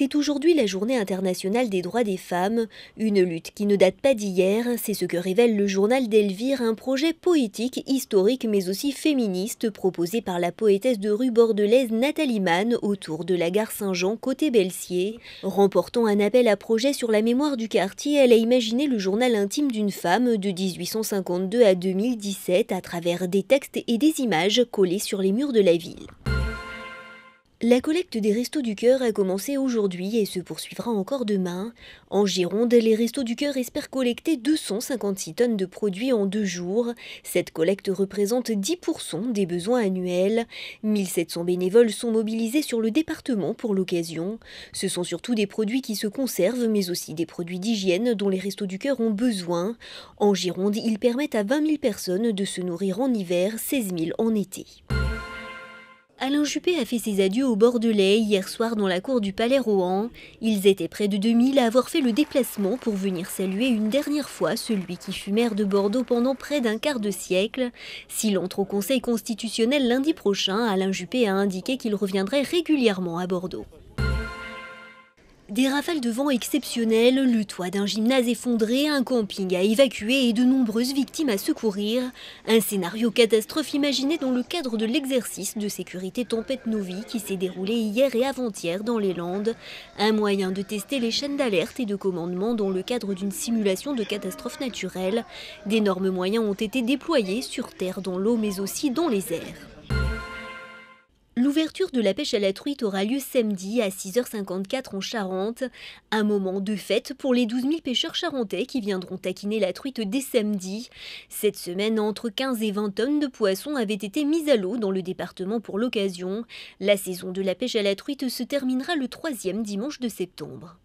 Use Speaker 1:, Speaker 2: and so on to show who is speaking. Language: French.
Speaker 1: C'est aujourd'hui la journée internationale des droits des femmes, une lutte qui ne date pas d'hier, c'est ce que révèle le journal d'Elvire, un projet poétique, historique mais aussi féministe proposé par la poétesse de rue bordelaise Nathalie Mann autour de la gare Saint-Jean côté Belsier. Remportant un appel à projet sur la mémoire du quartier, elle a imaginé le journal intime d'une femme de 1852 à 2017 à travers des textes et des images collés sur les murs de la ville. La collecte des Restos du Cœur a commencé aujourd'hui et se poursuivra encore demain. En Gironde, les Restos du Cœur espèrent collecter 256 tonnes de produits en deux jours. Cette collecte représente 10% des besoins annuels. 1700 bénévoles sont mobilisés sur le département pour l'occasion. Ce sont surtout des produits qui se conservent, mais aussi des produits d'hygiène dont les Restos du Cœur ont besoin. En Gironde, ils permettent à 20 000 personnes de se nourrir en hiver, 16 000 en été. Alain Juppé a fait ses adieux au Bordelais hier soir dans la cour du Palais Rohan. Ils étaient près de 2000 à avoir fait le déplacement pour venir saluer une dernière fois celui qui fut maire de Bordeaux pendant près d'un quart de siècle. S'il entre au Conseil constitutionnel lundi prochain, Alain Juppé a indiqué qu'il reviendrait régulièrement à Bordeaux. Des rafales de vent exceptionnelles, le toit d'un gymnase effondré, un camping à évacuer et de nombreuses victimes à secourir. Un scénario catastrophe imaginé dans le cadre de l'exercice de sécurité Tempête Novi qui s'est déroulé hier et avant-hier dans les Landes. Un moyen de tester les chaînes d'alerte et de commandement dans le cadre d'une simulation de catastrophe naturelle. D'énormes moyens ont été déployés sur Terre, dans l'eau mais aussi dans les airs. L'ouverture de la pêche à la truite aura lieu samedi à 6h54 en Charente, un moment de fête pour les 12 000 pêcheurs charentais qui viendront taquiner la truite dès samedi. Cette semaine, entre 15 et 20 tonnes de poissons avaient été mises à l'eau dans le département pour l'occasion. La saison de la pêche à la truite se terminera le troisième dimanche de septembre.